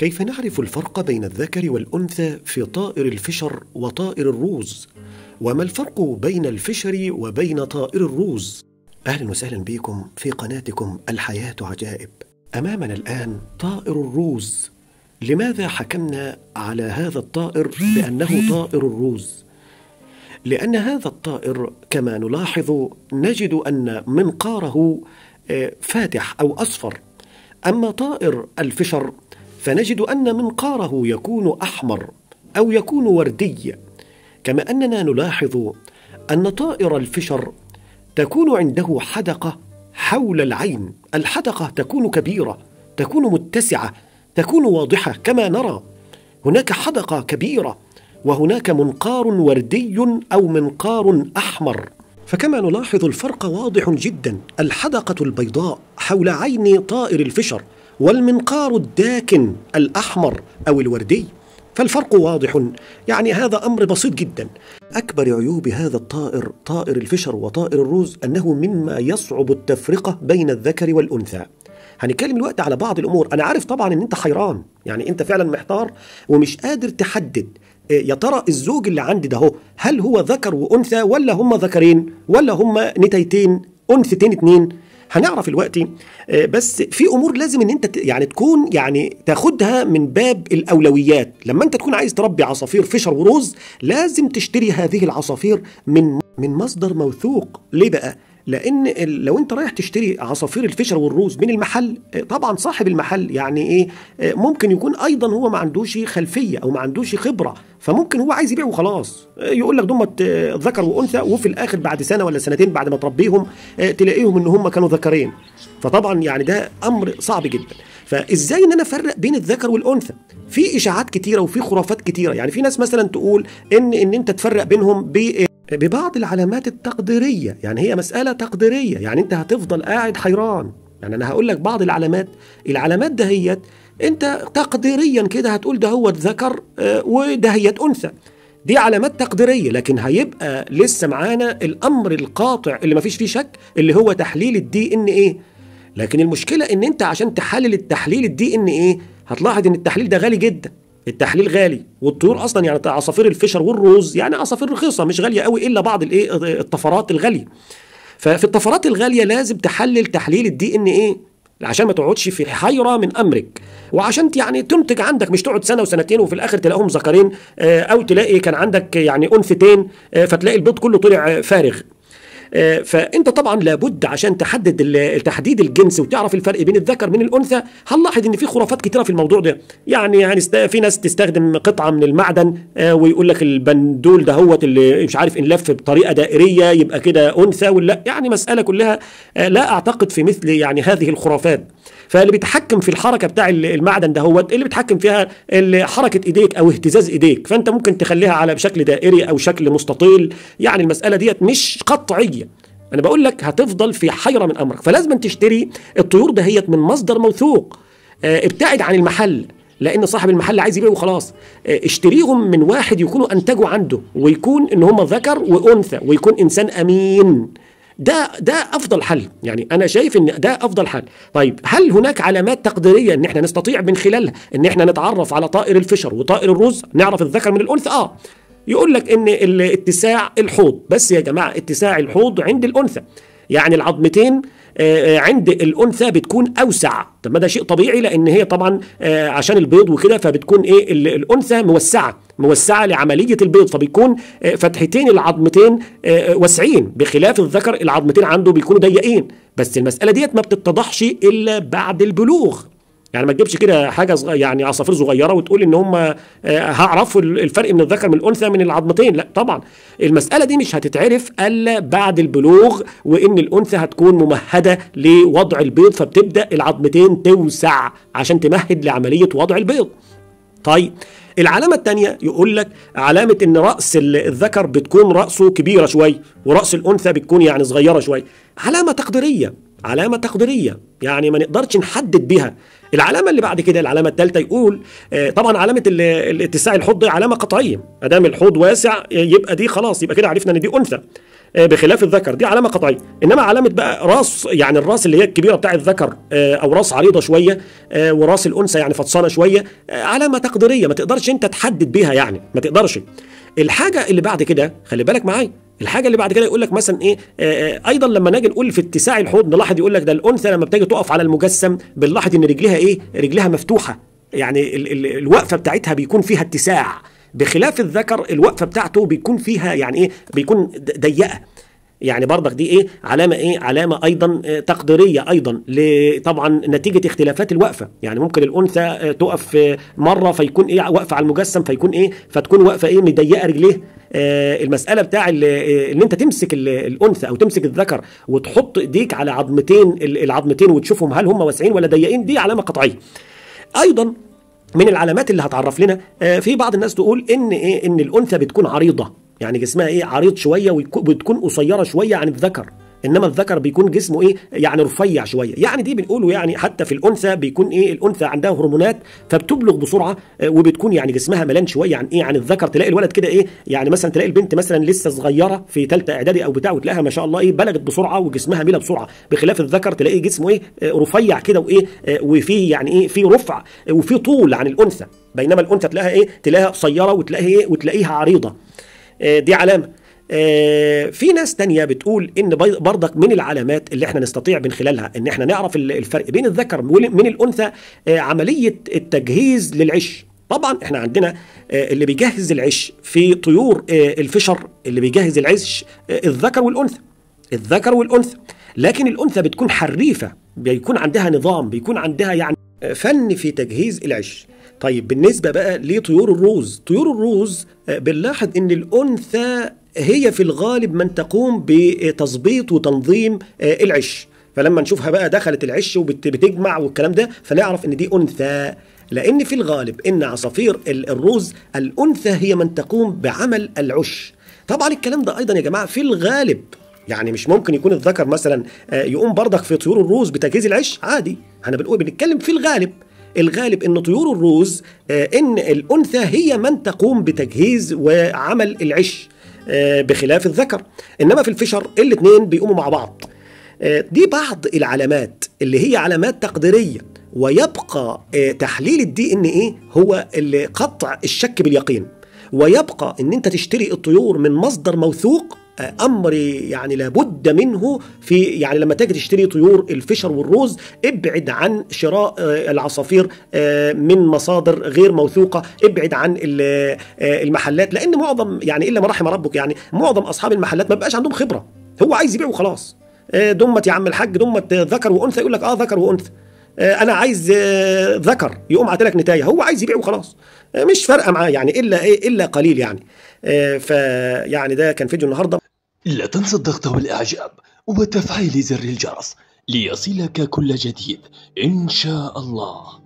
كيف نعرف الفرق بين الذكر والانثى في طائر الفشر وطائر الروز وما الفرق بين الفشر وبين طائر الروز اهلا وسهلا بكم في قناتكم الحياه عجائب امامنا الان طائر الروز لماذا حكمنا على هذا الطائر بانه طائر الروز لان هذا الطائر كما نلاحظ نجد ان منقاره آه، فاتح او اصفر اما طائر الفشر فنجد أن منقاره يكون أحمر أو يكون وردي كما أننا نلاحظ أن طائر الفشر تكون عنده حدقة حول العين الحدقة تكون كبيرة تكون متسعة تكون واضحة كما نرى هناك حدقة كبيرة وهناك منقار وردي أو منقار أحمر فكما نلاحظ الفرق واضح جدا الحدقة البيضاء حول عين طائر الفشر والمنقار الداكن الأحمر أو الوردي فالفرق واضح يعني هذا أمر بسيط جدا أكبر عيوب هذا الطائر طائر الفشر وطائر الروز أنه مما يصعب التفرقة بين الذكر والأنثى هنتكلم الوقت على بعض الأمور أنا عارف طبعا أن أنت حيران يعني أنت فعلا محتار ومش قادر تحدد آه، يا ترى الزوج اللي عندي ده هو هل هو ذكر وأنثى ولا هم ذكرين ولا هم نتيتين أنثتين اتنين هنعرف الوقت آه، بس في امور لازم ان انت يعني تكون يعني تاخدها من باب الاولويات لما انت تكون عايز تربي عصافير فيشر وروز لازم تشتري هذه العصافير من من مصدر موثوق ليه بقى لان لو انت رايح تشتري عصافير الفشر والروز من المحل آه، طبعا صاحب المحل يعني ايه آه، ممكن يكون ايضا هو ما عندوش خلفيه او ما عندوش خبره فممكن هو عايز يبيع وخلاص آه، يقول لك دول ذكر وانثى وفي الاخر بعد سنه ولا سنتين بعد ما تربيهم تلاقيهم ان هم كانوا ذكرين فطبعا يعني ده امر صعب جدا فازاي ان انا افرق بين الذكر والانثى في اشاعات كتيره وفي خرافات كتيره يعني في ناس مثلا تقول ان ان انت تفرق بينهم بي ببعض العلامات التقديرية يعني هي مسألة تقديرية يعني أنت هتفضل قاعد حيران يعني أنا هقول لك بعض العلامات العلامات دهيت أنت تقديريا كده هتقول ده هو ذكر آه، ودهيت أنثى دي علامات تقديرية لكن هيبقى لسه معانا الأمر القاطع اللي مفيش فيه شك اللي هو تحليل الدي إن إيه لكن المشكلة إن أنت عشان تحلل التحليل الدي إن إيه هتلاحظ إن التحليل ده غالي جدا التحليل غالي والطيور اصلا يعني عصافير الفشر والروز يعني عصافير رخيصه مش غاليه قوي الا بعض الايه الطفرات الغاليه ففي الطفرات الغاليه لازم تحلل تحليل الدي ان ايه عشان ما تقعدش في حيره من امرك وعشان يعني تنتج عندك مش تقعد سنه وسنتين وفي الاخر تلاقيهم ذكرين آه، او تلاقي كان عندك يعني انثتين آه، فتلاقي البيض كله طلع آه، فارغ آه، فانت طبعا لابد عشان تحدد تحديد الجنس وتعرف الفرق بين الذكر من الانثى هنلاحظ ان في خرافات كتيره في الموضوع ده يعني يعني في ناس تستخدم قطعه من المعدن آه، ويقول لك البندول ده هو اللي مش عارف ان لف بطريقه دائريه يبقى كده انثى ولا يعني مساله كلها آه، لا اعتقد في مثل يعني هذه الخرافات فاللي بيتحكم في الحركه بتاع المعدن ده هو اللي بيتحكم فيها حركه ايديك او اهتزاز ايديك فانت ممكن تخليها على بشكل دائري او شكل مستطيل يعني المساله ديت مش قطعيه انا بقول لك هتفضل في حيره من امرك فلازم تشتري الطيور دهيت من مصدر موثوق اه ابتعد عن المحل لان صاحب المحل عايز يبيعه وخلاص آه، اشتريهم من واحد يكونوا انتجوا عنده ويكون ان هم ذكر وانثى ويكون انسان امين ده ده افضل حل يعني انا شايف ان ده افضل حل طيب هل هناك علامات تقديريه ان احنا نستطيع من خلالها ان احنا نتعرف على طائر الفشر وطائر الرز نعرف الذكر من الانثى اه يقول لك ان اتساع الحوض بس يا جماعه اتساع الحوض عند الانثى يعني العظمتين آه، آه، عند الانثى بتكون اوسع طب ما ده شيء طبيعي لان هي طبعا آه، عشان البيض وكده فبتكون ايه الانثى موسعه موسعه لعمليه البيض فبيكون فتحتين العظمتين واسعين بخلاف الذكر العظمتين عنده بيكونوا ضيقين بس المساله ديت ما بتتضحش الا بعد البلوغ يعني ما تجيبش كده حاجه صغ... يعني عصافير صغيره وتقول ان هم آه، هعرفوا الفرق من الذكر من الانثى من العظمتين لا طبعا المساله دي مش هتتعرف الا بعد البلوغ وان الانثى هتكون ممهده لوضع البيض فبتبدا العظمتين توسع عشان تمهد لعمليه وضع البيض طيب العلامة الثانية يقول لك علامة إن رأس الذكر بتكون رأسه كبيرة شوية ورأس الأنثى بتكون يعني صغيرة شوية علامة تقديرية علامة تقديرية يعني ما نقدرش نحدد بها العلامة اللي بعد كده العلامة الثالثة يقول آه، طبعا علامة الاتساع الحوض دي علامة قطعية أدام الحوض واسع يبقى دي خلاص يبقى كده عرفنا إن دي أنثى آه، بخلاف الذكر دي علامه قطعيه انما علامه بقى راس يعني الراس اللي هي الكبيره بتاع الذكر آه، او راس عريضه شويه وراس الانثى يعني فطسانه شويه علامه تقديريه ما تقدرش انت تحدد بها يعني ما تقدرش الحاجه اللي بعد كده خلي بالك معايا الحاجه اللي بعد كده يقول لك مثلا ايه آه، آه، ايضا لما نجي نقول في اتساع الحوض نلاحظ يقول لك ده الانثى لما بتيجي تقف على المجسم بنلاحظ ان رجليها ايه رجلها مفتوحه يعني ال ال الوقفه بتاعتها بيكون فيها اتساع بخلاف الذكر الوقفه بتاعته بيكون فيها يعني ايه بيكون ضيقه يعني برضك دي ايه علامه ايه علامه ايضا آه، تقديريه ايضا طبعا نتيجه اختلافات الوقفه يعني ممكن الانثى آه، تقف مره فيكون ايه واقفه على المجسم فيكون ايه فتكون واقفه ايه مضيقه رجليه آه المساله بتاع ان آه، انت تمسك الانثى او تمسك الذكر وتحط ايديك على عظمتين العظمتين وتشوفهم هل هم واسعين ولا ضيقين دي علامه قطعيه ايضا من العلامات اللي هتعرف لنا آه في بعض الناس تقول ان ايه ان الانثى بتكون عريضه يعني جسمها ايه عريض شويه وبتكون قصيره شويه عن الذكر انما الذكر بيكون جسمه ايه يعني رفيع شويه يعني دي بنقوله يعني حتى في الانثى بيكون ايه الانثى عندها هرمونات فبتبلغ بسرعه آه، وبتكون يعني جسمها ملان شويه عن ايه عن الذكر تلاقي الولد كده ايه يعني مثلا تلاقي البنت مثلا لسه صغيره في ثالثه اعدادي او بتاع وتلاقيها ما شاء الله ايه بلغت بسرعه وجسمها ملى بسرعه بخلاف الذكر تلاقي جسمه ايه آه، رفيع كده وايه آه، وفي يعني ايه في رفع وفي طول عن الانثى بينما الانثى تلاقيها ايه تلاقيها قصيره وتلاقيها ايه وتلاقيها عريضه آه، دي علامه آه، في ناس تانية بتقول ان برضك من العلامات اللي احنا نستطيع من خلالها ان احنا نعرف الفرق بين الذكر من الانثى آه، عمليه التجهيز للعش طبعا احنا عندنا اللي بيجهز العش في طيور الفشر اللي بيجهز العش الذكر والانثى الذكر والانثى لكن الانثى بتكون حريفه بيكون عندها نظام بيكون عندها يعني فن في تجهيز العش طيب بالنسبة بقى لطيور الروز طيور الروز آه، بنلاحظ ان الانثى هي في الغالب من تقوم بتظبيط وتنظيم آه، العش فلما نشوفها بقى دخلت العش وبتجمع والكلام ده فنعرف ان دي انثى لان في الغالب ان عصافير الروز الانثى هي من تقوم بعمل العش طبعا الكلام ده ايضا يا جماعه في الغالب يعني مش ممكن يكون الذكر مثلا آه، يقوم برضك في طيور الروز بتجهيز العش عادي احنا بنقول بنتكلم في الغالب الغالب ان طيور الروز آه، ان الانثى هي من تقوم بتجهيز وعمل العش آه، بخلاف الذكر انما في الفشر الاثنين بيقوموا مع بعض آه، دي بعض العلامات اللي هي علامات تقديريه ويبقى تحليل الدي ان ايه هو اللي قطع الشك باليقين ويبقى ان انت تشتري الطيور من مصدر موثوق امر يعني لابد منه في يعني لما تجي تشتري طيور الفشر والروز ابعد عن شراء آه، العصافير آه، من مصادر غير موثوقه ابعد عن آه، المحلات لان معظم يعني الا ما رحم ربك يعني معظم اصحاب المحلات ما بيبقاش عندهم خبره هو عايز يبيع وخلاص دمت يا عم الحاج دمت ذكر وانثى يقول لك اه ذكر وانثى انا عايز ذكر يقوم لك نتايه هو عايز يبيع وخلاص مش فارقه معاه يعني الا ايه الا قليل يعني فيعني ده كان فيديو النهارده لا تنسى الضغط والإعجاب وتفعيل زر الجرس ليصلك كل جديد إن شاء الله